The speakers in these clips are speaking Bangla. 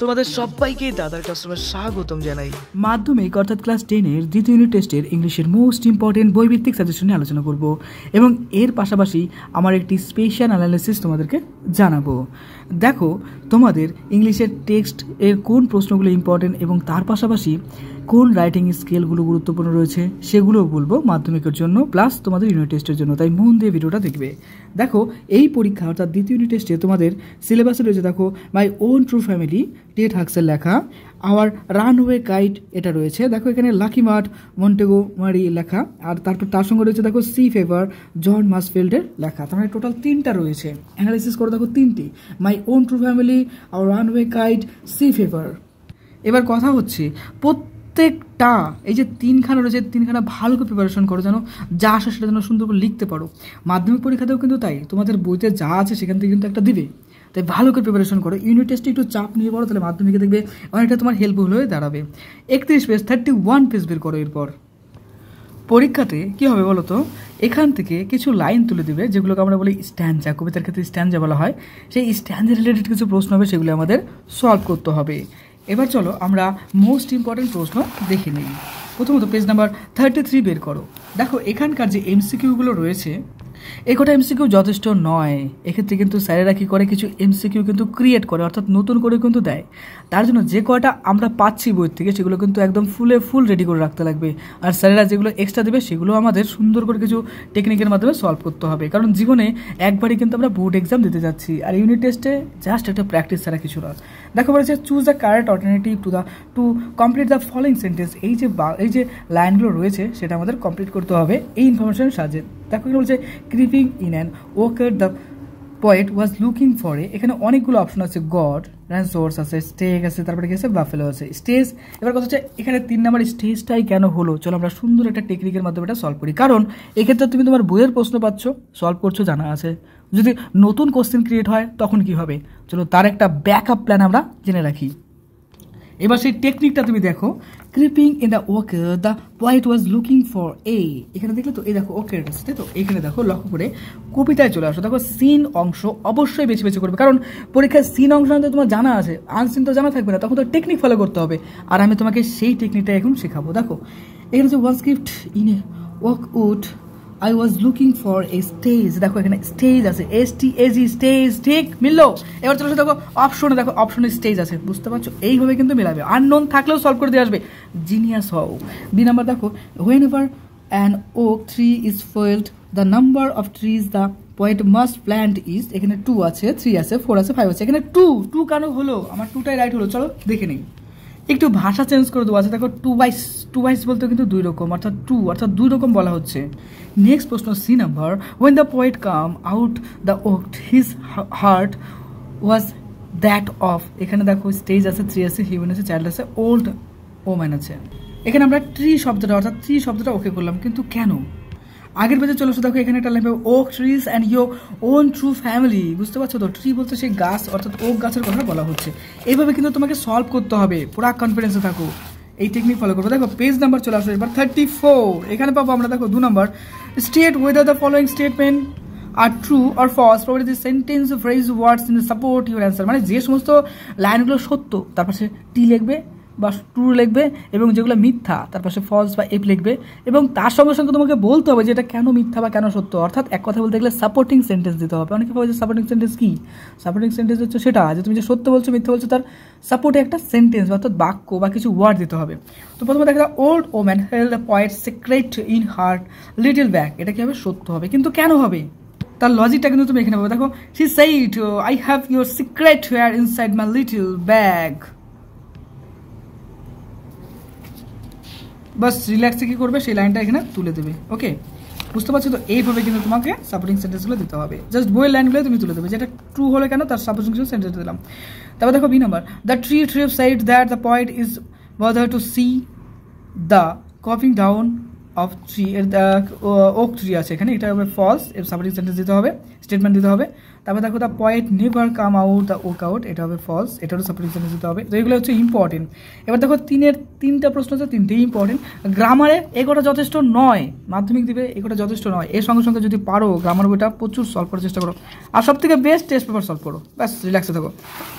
তোমাদের সবাইকে দাদার কাস্টমে স্বাগতম জানাই মাধ্যমিক অর্থাৎ ক্লাস টেনের দ্বিতীয় ইউনিট টেস্টের ইংলিশের মোস্ট ইম্পর্টেন্ট বৈভিত্তিক সাজেশন নিয়ে আলোচনা করব এবং এর পাশাপাশি আমার একটি স্পেশাল অ্যানালিসিস তোমাদেরকে জানাবো দেখো তোমাদের ইংলিশের টেক্সট এর কোন প্রশ্নগুলো ইম্পর্টেন্ট এবং তার পাশাপাশি কোন রাইটিং স্কেলগুলো গুরুত্বপূর্ণ রয়েছে সেগুলোও বলবো মাধ্যমিকের জন্য প্লাস তোমাদের ইউনিট টেস্টের জন্য তাই মন দিয়ে ভিডিওটা দেখবে দেখো এই পরীক্ষা অর্থাৎ দ্বিতীয় ইউনিট টেস্টে তোমাদের সিলেবাসে রয়েছে দেখো my own true family Ted হাক্সের লেখা আওয়ার রানওয়ে গাইড এটা রয়েছে দেখো এখানে লাকি মার্ট মন্টেগো মারি লেখা আর তারপর তার সঙ্গে রয়েছে দেখো সি ফেভার জন মাসফিল্ডের লেখা তার মানে টোটাল তিনটা রয়েছে অ্যানালিসিস করে দেখো তিনটি my own true family our runway guide C favour এবার কথা হচ্ছে প্রত্যেক প্রত্যেকটা এই যে তিনখানা রয়েছে তিনখানা ভালো করে প্রিপারেশন করো যেন যা আসে সেটা যেন সুন্দর করে লিখতে পারো মাধ্যমিক পরীক্ষাতেও কিন্তু তাই তোমাদের বইতে যা আছে সেখান থেকে কিন্তু একটা দিবে তাই ভালো করে প্রিপারেশন করো ইউনিট টেস্টে একটু চাপ নিয়ে পড়ো তাহলে মাধ্যমিকে দেখবে অনেকটা তোমার হেল্পফুল হয়ে দাঁড়াবে একত্রিশ পেজ থার্টি ওয়ান পেজ বের করো এরপর পরীক্ষাতে কি হবে বলো তো এখান থেকে কিছু লাইন তুলে দেবে যেগুলোকে আমরা বলি স্ট্যান্ডা কবিতার ক্ষেত্রে স্ট্যান্ডা বলা হয় সেই স্ট্যান্ডে রিলেটেড কিছু প্রশ্ন হবে সেগুলো আমাদের সলভ করতে হবে এবার চলো আমরা মোস্ট ইম্পর্ট্যান্ট প্রশ্ন দেখে নিই প্রথমত পেজ নাম্বার থার্টি থ্রি বের করো দেখো এখানকার যে এমসিকিউগুলো রয়েছে এ কটা এমসিকিউ যথেষ্ট নয় এক্ষেত্রে কিন্তু স্যারেরা কী করে কিছু এমসিকিউ কিন্তু ক্রিয়েট করে অর্থাৎ নতুন করে কিন্তু দেয় তার জন্য যে কয়টা আমরা পাচ্ছি বই থেকে সেগুলো কিন্তু একদম ফুলে ফুল রেডি করে রাখতে লাগবে আর স্যারেরা যেগুলো এক্সট্রা দেবে সেগুলো আমাদের সুন্দর করে কিছু টেকনিকের মাধ্যমে সলভ করতে হবে কারণ জীবনে একবারই কিন্তু আমরা বোর্ড এক্সাম দিতে যাচ্ছি আর ইউনিট টেস্টে জাস্ট একটা প্র্যাকটিস ছাড়া কিছু না দেখো বলেছে choose the correct alternative to the to complete the following sentence এই যে এই যে লাইনগুলো রয়েছে সেটা আমাদের কমপ্লিট করতে হবে এই ইনফরমেশনের সাহায্যে দেখো কি বলছে creeping in and oak the poet was looking for a এখানে অনেকগুলো অপশন আছে গড সোর্স আছে স্টেক আছে তারপরে কি আছে বাফেলো আছে স্টেজ এবার কথা হচ্ছে এখানে তিন নম্বর স্টেজটাই কেন হলো চলো আমরা সুন্দর একটা টেকনিকের মাধ্যমে এটা সলভ করি কারণ এক্ষেত্রে তুমি তোমার বইয়ের প্রশ্ন পাচ্ছ সলভ করছো জানা আছে যদি নতুন কোশ্চেন ক্রিয়েট হয় তখন কি হবে চলো তার একটা ব্যাকআপ প্ল্যান আমরা জেনে রাখি এবার সেই টেকনিকটা তুমি দেখো creeping in the oak the white was looking for a এখানে দেখলে তো এই দেখো ওকে আছে তো এখানে দেখো লক্ষ্য করে কবিতায় চলে আসো দেখো সিন অংশ অবশ্যই বেছে বেছে করবে কারণ পরীক্ষায় সিন অংশ তো তোমার জানা আছে আনসিন তো জানা থাকবে না তখন তো টেকনিক ফলো করতে হবে আর আমি তোমাকে সেই টেকনিকটা এখন শেখাবো দেখো এখানে হচ্ছে one script in a walk wood I was looking for a stage দেখো এখানে স্টেজ আছে এস টি এ জি স্টেজ ঠিক মিললো এবার চলে দেখো অপশনে দেখো অপশনে স্টেজ আছে বুঝতে পারছো এইভাবে কিন্তু মেলাবে নন থাকলেও সলভ করে দিয়ে আসবে জিনিয়াস হও বি নাম্বার দেখো whenever an oak tree is felled the number of trees the poet must plant is এখানে টু আছে থ্রি আছে ফোর আছে ফাইভ আছে এখানে টু টু কেন হলো আমার টুটাই রাইট হলো চলো দেখে নিই একটু ভাষা চেঞ্জ করে দেবো আছে আচ্ছা দেখো টু বাইস টু বাইস বলতে কিন্তু দুই রকম অর্থাৎ টু অর্থাৎ দুই রকম বলা হচ্ছে নেক্সট প্রশ্ন C number when the poet come out the oak his heart was that of এখানে দেখো স্টেজ আছে থ্রি আছে হিউম্যান আছে চাইল্ড আছে ওল্ড ওম্যান আছে এখানে আমরা ট্রি শব্দটা অর্থাৎ ট্রি শব্দটা ওকে করলাম কিন্তু কেন আগের বেজে চলে আসো দেখো এখানে একটা লেখা oak trees and your own true family বুঝতে পারছো তো ট্রি বলতে সেই গাছ অর্থাৎ ওক গাছের কথা বলা হচ্ছে এইভাবে কিন্তু তোমাকে সলভ করতে হবে পুরা কনফিডেন্সে থাকো এই টেকনিক ফলো করবো দেখো পেজ নাম্বার চলে আসবে এবার থার্টি ফোর এখানে পাবো আমরা দেখো দু নম্বর state whether the following statement are true or false provide the sentence phrase words in support your answer মানে যে সমস্ত লাইনগুলো সত্য তারপর সে টি লিখবে বা ট্রু লিখবে এবং যেগুলো মিথ্যা তার পাশে ফলস বা এফ লিখবে এবং তার সঙ্গে সঙ্গে তোমাকে বলতে হবে যে এটা কেন মিথ্যা বা কেন সত্য অর্থাৎ এক কথা বলতে গেলে সাপোর্টিং সেন্টেন্স দিতে হবে অনেকে ভাবে যে সাপোর্টিং সেন্টেন্স কী সাপোর্টিং সেন্টেন্স হচ্ছে সেটা যে তুমি যে সত্য বলছো মিথ্যা বলছো তার সাপোর্টে একটা সেন্টেন্স অর্থাৎ বাক্য বা কিছু ওয়ার্ড দিতে হবে তো প্রথমে দেখা যায় old woman held poet secret in heart little bag এটা কীভাবে হবে সত্য হবে কিন্তু কেন হবে তার লজিকটা কিন্তু তুমি এখানে পাবে দেখো she said I have your secret here inside my little bag বাস রিল্যাক্সে কী করবে সেই লাইনটা এখানে তুলে দেবে ওকে বুঝতে পারছো তো এইভাবে কিন্তু তোমাকে সাপোর্টিং সেন্টেন্সগুলো দিতে হবে জাস্ট বইয়ের লাইনগুলোই তুমি তুলে দেবে যেটা ট্রু হলে কেন তার সাপোর্টিং সেন্টেন্স দিলাম তারপর দেখো B number the tree trip side that the point is bother to see the copping down of tree oak tree আছে এখানে এটা হবে ফলস সাপোর্টিং সেন্টেন্স দিতে হবে স্টেটমেন্ট দিতে হবে তারপর দেখো the poet never come out the work out এটা হবে ফলস এটারও সাপ্লিকেশন দিতে হবে তো এগুলো হচ্ছে ইম্পর্টেন্ট এবার দেখো তিনের তিনটা প্রশ্ন হচ্ছে তিনটেই ইম্পর্টেন্ট গ্রামারে এগোটা যথেষ্ট নয় মাধ্যমিক দিবে এগোটা যথেষ্ট নয় এর সঙ্গে সঙ্গে যদি পারো গ্রামার বইটা প্রচুর সলভ করার চেষ্টা করো আর সব থেকে বেস্ট টেস্ট পেপার সলভ করো ব্যাস রিল্যাক্সে থাকো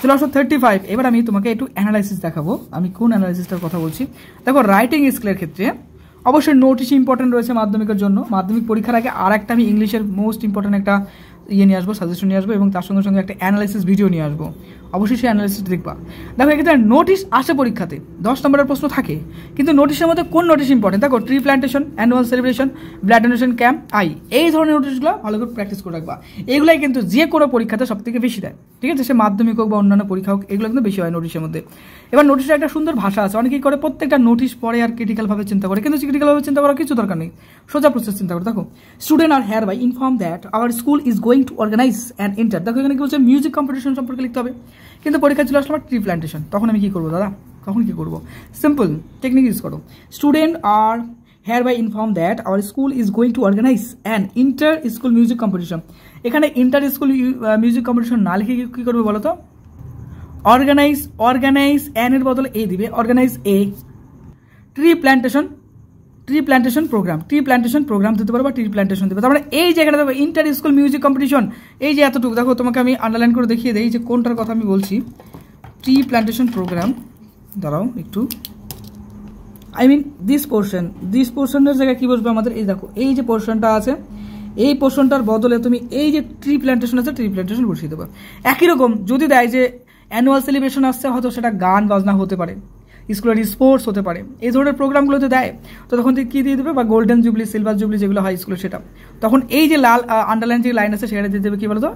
চলে আসো থার্টি ফাইভ এবার আমি তোমাকে একটু অ্যানালাইসিস দেখাবো আমি কোন অ্যানালাইসিসটার কথা বলছি দেখো রাইটিং স্কিলের ক্ষেত্রে অবশ্যই নোটিশ ইম্পর্টেন্ট রয়েছে মাধ্যমিকের জন্য মাধ্যমিক পরীক্ষার আগে আর একটা আমি ইংলিশের মোস্ট ইম্পর্টেন্ট একটা ইয়ে নিয়ে আসবো সাজেশন নিয়ে আসবো এবং তার সঙ্গে সঙ্গে একটা অ্যানালাইসিস ভিডিও নিয়ে আসবো অবশ্যই সেই অ্যানালিসিস দেখবা দেখো এক্ষেত্রে নোটিশ আসে পরীক্ষাতে দশ নম্বরের প্রশ্ন থাকে কিন্তু নোটিসের মধ্যে কোন নোটিশ ইম্পর্টেন্ট দেখো tree plantation annual celebration blood donation camp আই এই ধরনের নোটিশগুলো ভালো করে প্র্যাকটিস করে রাখবা এগুলাই কিন্তু যে কোনো পরীক্ষাতে সব থেকে বেশি দেয় ঠিক আছে সে মাধ্যমিক হোক বা অন্যান্য পরীক্ষা হোক এগুলো কিন্তু বেশি হয় নোটিশের মধ্যে এবার নোটিশের একটা সুন্দর ভাষা আছে অনেকেই করে প্রত্যেকটা নোটিশ পরে আর ক্রিটিক্যালভাবে চিন্তা করে কিন্তু ক্রিটিক্যালভাবে চিন্তা করার কিছু দরকার নেই সোজা প্রসেস চিন্তা করে দেখো student are hereby inform that our school is going to organise and enter দেখো এখানে কি বলছে মিউজিক কম্পিটিশন সম্পর্কে লিখতে হবে কিন্তু পরীক্ষা ছিল আসলে আমার ট্রি প্ল্যান্টেশন তখন আমি কী করবো দাদা তখন কী করবো সিম্পল টেকনিক ইউজ করো student are hereby inform that our school is going to organise an inter school music competition এখানে ইন্টার স্কুল মিউজিক কম্পিটিশন না লিখে কী করবে বলো তো অর্গানাইজ অর্গানাইজ অ্যানের বদলে এ দিবে organise a tree plantation tree plantation programme tree plantation programme দিতে পারো বা ট্রি প্ল্যান্টেশন দেবে তারপরে এই জায়গাটা দেখো ইন্টার স্কুল মিউজিক কম্পিটিশন এই যে এতটুকু দেখো তোমাকে আমি আন্ডারলাইন করে দেখিয়ে দিই যে কোনটার কথা আমি বলছি ট্রি প্ল্যান্টেশন প্রোগ্রাম দাঁড়াও একটু I mean this portion this পোর্শনের জায়গায় কী বসবে আমাদের এই দেখো এই যে পোর্শনটা আছে এই পোর্শনটার বদলে তুমি এই যে ট্রি প্ল্যান্টেশন আছে ট্রি প্ল্যান্টেশন বসিয়ে দেবো একই রকম যদি দেয় যে অ্যানুয়াল সেলিব্রেশন আসছে হয়তো সেটা গান বাজনা হতে পারে স্কুলের স্পোর্টস হতে পারে এই ধরনের প্রোগ্রামগুলোতে দেয় তো তখন কী দিয়ে দেবে বা গোল্ডেন জুবলি সিলভার জুবলি যেগুলো হয় স্কুলে সেটা তখন এই যে লাল আন্ডারলাইন যে লাইন আছে সেখানে দিয়ে দেবে কী বলতো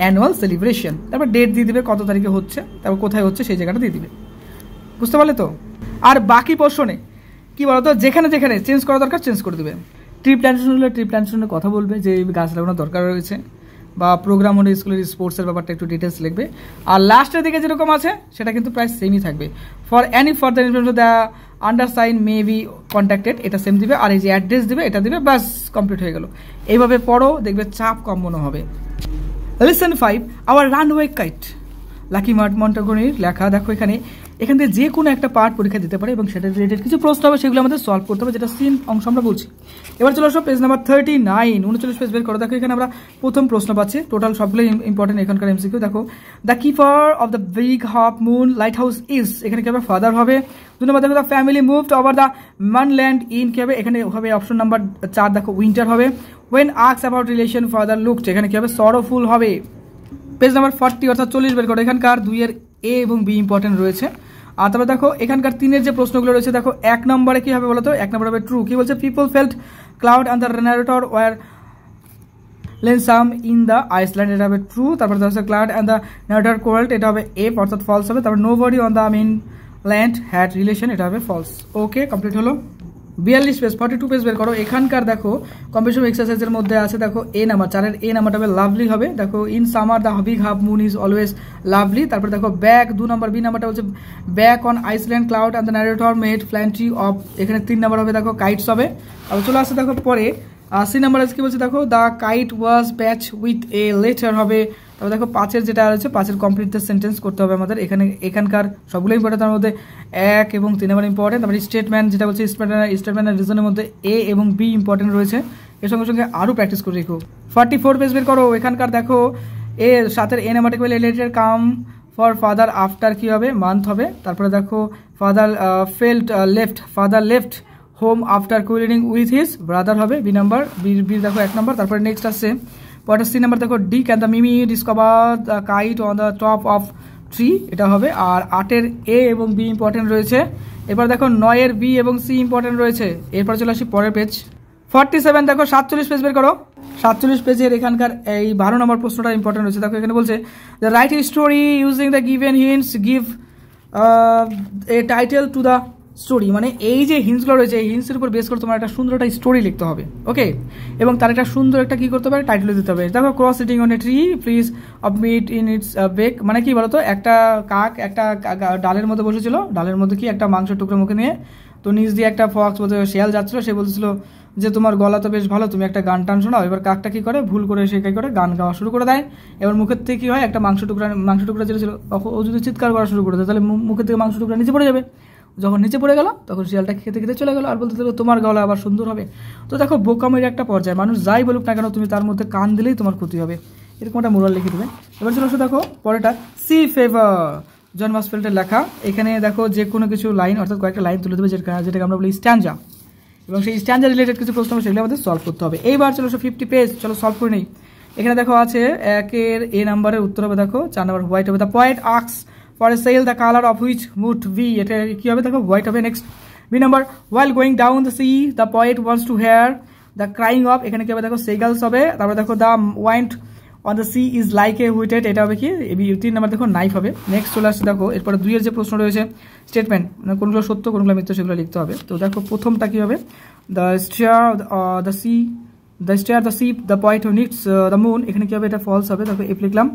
অ্যানুয়াল সেলিব্রেশন তারপর ডেট দিয়ে দেবে কত তারিখে হচ্ছে তারপর কোথায় হচ্ছে সেই জায়গাটা দিয়ে দিবে বুঝতে পারলে তো আর বাকি পোর্শনে কী বলতো যেখানে যেখানে চেঞ্জ করা দরকার চেঞ্জ করে দেবে ট্রিপ প্ল্যান্টেশন হলে ট্রিপ প্ল্যান্টেশনের কথা বলবে যে গাছ লাগানোর দরকার রয়েছে বা প্রোগ্রাম অনুযায়ী স্কুলের স্পোর্টসের ব্যাপারটা একটু ডিটেলস লিখবে আর লাস্টের দিকে যেরকম আছে সেটা কিন্তু প্রায় সেমই থাকবে for any further information the undersign may be contacted এটা সেম দিবে আর এই যে অ্যাড্রেস দিবে এটা দিবে ব্যাস কমপ্লিট হয়ে গেল এইভাবে পড়ো দেখবে চাপ কম মনে হবে listen five our runway kite lucky mart মন্টাগনির লেখা দেখো এখানে এখান থেকে যে কোনো একটা পার্ট পরীক্ষা দিতে পারে এবং সেটা রিলেটেড কিছু প্রশ্ন হবে সেগুলো আমাদের সলভ করতে হবে যেটা সিন অংশ আমরা বলছি এবার চলে আসো পেজ নাম্বার থার্টি নাইন উনচল্লিশ পেজ বের করো দেখো এখানে আমরা প্রথম প্রশ্ন পাচ্ছি টোটাল সবগুলোই ইম্পর্টেন্ট এখানকার এমসিকিউ দেখো the keeper of the big half moon lighthouse is এখানে কি হবে ফাদার হবে দু নম্বর দেখো the family moved over the mainland in কি হবে এখানে হবে অপশন নাম্বার চার দেখো উইন্টার হবে when asks about relation father looked এখানে কি হবে সরফুল হবে পেজ নাম্বার ফর্টি অর্থাৎ চল্লিশ বের করো এখানকার দুইয়ের এ এবং বি ইম্পর্টেন্ট রয়েছে আর তারপরে দেখো এখানকার তিনের যে প্রশ্নগুলো রয়েছে দেখো এক নম্বরে কী হবে বলতো এক নম্বর হবে ট্রু কি বলছে people felt cloud and the narrator were lonesome in the island এটা হবে ট্রু তারপরে হচ্ছে cloud and the narrator quarrelled এটা হবে এফ অর্থাৎ ফলস হবে তারপর nobody on the mainland had relation এটা হবে ফলস ওকে কমপ্লিট হলো বিয়াল্লিশ পেজ ফর্টি টু পেজ বের করো এখানকার দেখো কম্পিটিশন এক্সারসাইজের মধ্যে আছে দেখো এ নাম্বার চারের এ নাম্বারটা হবে লাভলি হবে দেখো ইন সামার দ্য হাবিগ half moon is always lovely তারপর দেখো ব্যাক দু নাম্বার বি নাম্বারটা হচ্ছে back on island cloud and the narrator made ফ্ল্যান্ট্রি অফ এখানে তিন নাম্বার হবে দেখো কাইটস হবে তারপর চলে আসে দেখো পরে সি নাম্বার আজকে বলছে দেখো the kite was batch with a letter হবে তারপর দেখো পাঁচের যেটা রয়েছে পাঁচের কমপ্লিট দ্য সেন্টেন্স করতে হবে আমাদের এখানে এখানকার সবগুলো ইম্পর্টেন্ট তার মধ্যে এক এবং তিন নাম্বার ইম্পর্টেন্ট তারপরে স্টেটমেন্ট যেটা বলছে স্টেটমেন্ট স্টেটমেন্ট রিজনের মধ্যে এ এবং বি ইম্পর্টেন্ট রয়েছে এর সঙ্গে সঙ্গে আরও প্র্যাকটিস করে রেখো ফর্টি ফোর পেজ বের করো এখানকার দেখো এ সাথের এ নাম্বারটা পেলে letter come for father after কী হবে মান্থ হবে তারপরে দেখো father felt left father left home after quarrelling with his brother হবে বি নাম্বার বি বি দেখো এক নাম্বার তারপরে নেক্সট আসছে পরের সি নাম্বার দেখো ডি ক্যান দ্য মিমি discover the kite on the top of tree এটা হবে আর আটের এ এবং বি ইম্পর্টেন্ট রয়েছে এবার দেখো নয়ের বি এবং সি ইম্পর্টেন্ট রয়েছে এরপর চলে আসি পরের পেজ ফর্টি সেভেন দেখো সাতচল্লিশ পেজ বের করো সাতচল্লিশ পেজের এখানকার এই বারো নম্বর প্রশ্নটা ইম্পর্টেন্ট রয়েছে দেখো এখানে বলছে the write story using the given hints give a title to the story মানে এই যে হিন্সগুলো রয়েছে এই হিন্সের উপর বেস করে তোমার একটা সুন্দর একটা স্টোরি লিখতে হবে ওকে এবং তার একটা সুন্দর একটা কী করতে হবে টাইটেল দিতে হবে দেখো cross sitting on a tree please অবমিট ইন ইটস বেক মানে কি বলতো একটা কাক একটা ডালের মধ্যে বসেছিল ডালের মধ্যে কি একটা মাংসের টুকরো মুখে নিয়ে তো নিজ দিয়ে একটা ফক্স বলতে শেয়াল যাচ্ছিলো সে বলছিল যে তোমার গলা তো বেশ ভালো তুমি একটা গান টান শোনাও এবার কাকটা কী করে ভুল করে সে কী করে গান গাওয়া শুরু করে দেয় এবার মুখের থেকে কী হয় একটা মাংস টুকরা মাংস টুকরা যেটা ছিল ও যদি চিৎকার করা শুরু করে দেয় তাহলে মুখের থেকে মাংস টুকরা নিচে পড়ে যাবে যখন নিচে পড়ে গেল তখন শিয়ালটা খেতে খেতে চলে গেলো আর বলতে থাকলো তোমার গলা আবার সুন্দর হবে তো দেখো বোকামের একটা পর্যায়ে মানুষ যাই বলুক না কেন তুমি তার মধ্যে কান দিলেই তোমার ক্ষতি হবে এরকম একটা মোরাল লিখে দেবে এবার চলে আসো দেখো পরেটা সি ফেভার জন মাসফেল্টের লেখা এখানে দেখো যে কোনো কিছু লাইন অর্থাৎ কয়েকটা লাইন তুলে দেবে যেটা যেটাকে আমরা বলি স্ট্যান্ডা এবং সেই স্ট্যান্ডার রিলেটেড কিছু প্রশ্ন সেগুলো আমাদের সলভ করতে হবে এইবার চলো ফিফটি পেজ চলো সলভ করে নেই এখানে দেখো আছে একের এ নাম্বারের উত্তর হবে দেখো চার নাম্বার হোয়াইট হবে the point asks for sale the colour of of which would এটা কী হবে দেখো হোয়াইট হবে next B number while going down the sea the poet wants to hear the crying of এখানে কি হবে দেখো সেগালস হবে তারপরে দেখো the wind on the sea is like a whetted এটা হবে কি তিন নাম্বার দেখো নাইফ হবে নেক্সট চলে আসছে দেখো এরপরে দুইয়ের যে প্রশ্ন রয়েছে স্টেটমেন্ট মানে কোনগুলো সত্য কোনগুলো মিথ্য সেগুলো লিখতে হবে তো দেখো প্রথমটা কী হবে the stare the sea the stare the sea the point knits the moon এখানে কী হবে এটা ফলস হবে দেখো এফ লিখলাম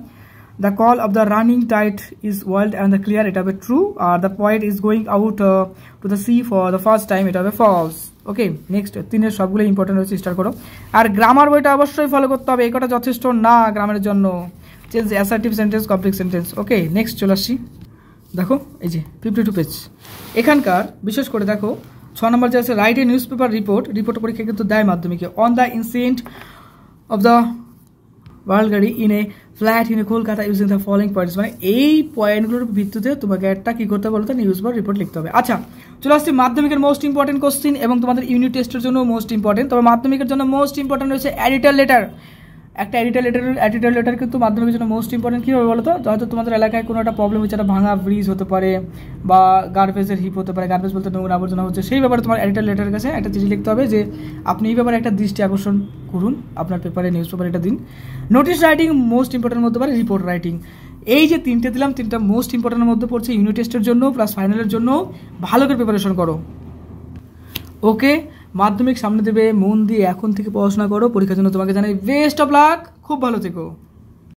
the call of the running tide is wild and the clear it হবে true আর uh, the poet is going out uh, to the sea for the first time it হবে false ওকে নেক্সট তিনের সবগুলো ইম্পর্টেন্ট হচ্ছে স্টার করো আর গ্রামার বইটা অবশ্যই ফলো করতে হবে এটা যথেষ্ট না গ্রামের জন্য change assertive sentence complex sentence okay next চলে আসছি দেখো এই যে ফিফটি টু পেজ এখানকার বিশেষ করে দেখো ছ নম্বর যে আছে write a newspaper report report পরীক্ষা কিন্তু দেয় মাধ্যমিকে on the incident of the world গাড়ি in a flat in Kolkata using the following points মানে এই পয়েন্টগুলোর ভিত্তিতে তোমাকে একটা কী করতে বলতে নিউজ বা রিপোর্ট লিখতে হবে আচ্ছা চলে আসছি মাধ্যমিকের মোস্ট ইম্পর্টেন্ট কোশ্চিন এবং তোমাদের ইউনিট টেস্টের জন্য মোস্ট ইম্পর্টেন্ট তবে মাধ্যমিকের জন্য মোস্ট ইম্পর্টেন্ট রয়েছে এডিটার লেটার একটা এডিটাল লেটার এডিটার লেটার কিন্তু মাধ্যমে জন্য মোস্ট ইম্পর্টেন্ট কী হবে বলো তো হয়তো তোমাদের এলাকায় কোনো একটা প্রবলেম হচ্ছে একটা ভাঙা ব্রিজ হতে পারে বা গার্বেজের হিপ হতে পারে গার্বেজ বলতে নোংরা আবর্জনা হচ্ছে সেই ব্যাপারে তোমার এডিটার লেটার কাছে একটা চিঠি লিখতে হবে যে আপনি এই ব্যাপারে একটা দৃষ্টি আকর্ষণ করুন আপনার পেপারে নিউজ পেপারে এটা দিন নোটিশ রাইটিং মোস্ট ইম্পর্টেন্ট হতে পারে রিপোর্ট রাইটিং এই যে তিনটে দিলাম তিনটা মোস্ট ইম্পর্টেন্টের মধ্যে পড়ছে ইউনিট টেস্টের জন্য প্লাস ফাইনালের জন্য ভালো করে প্রিপারেশন করো ওকে মাধ্যমিক সামনে দেবে মন দিয়ে এখন থেকে পড়াশোনা করো পরীক্ষার জন্য তোমাকে জানাই বেস্ট অফ লাক খুব ভালো থেকো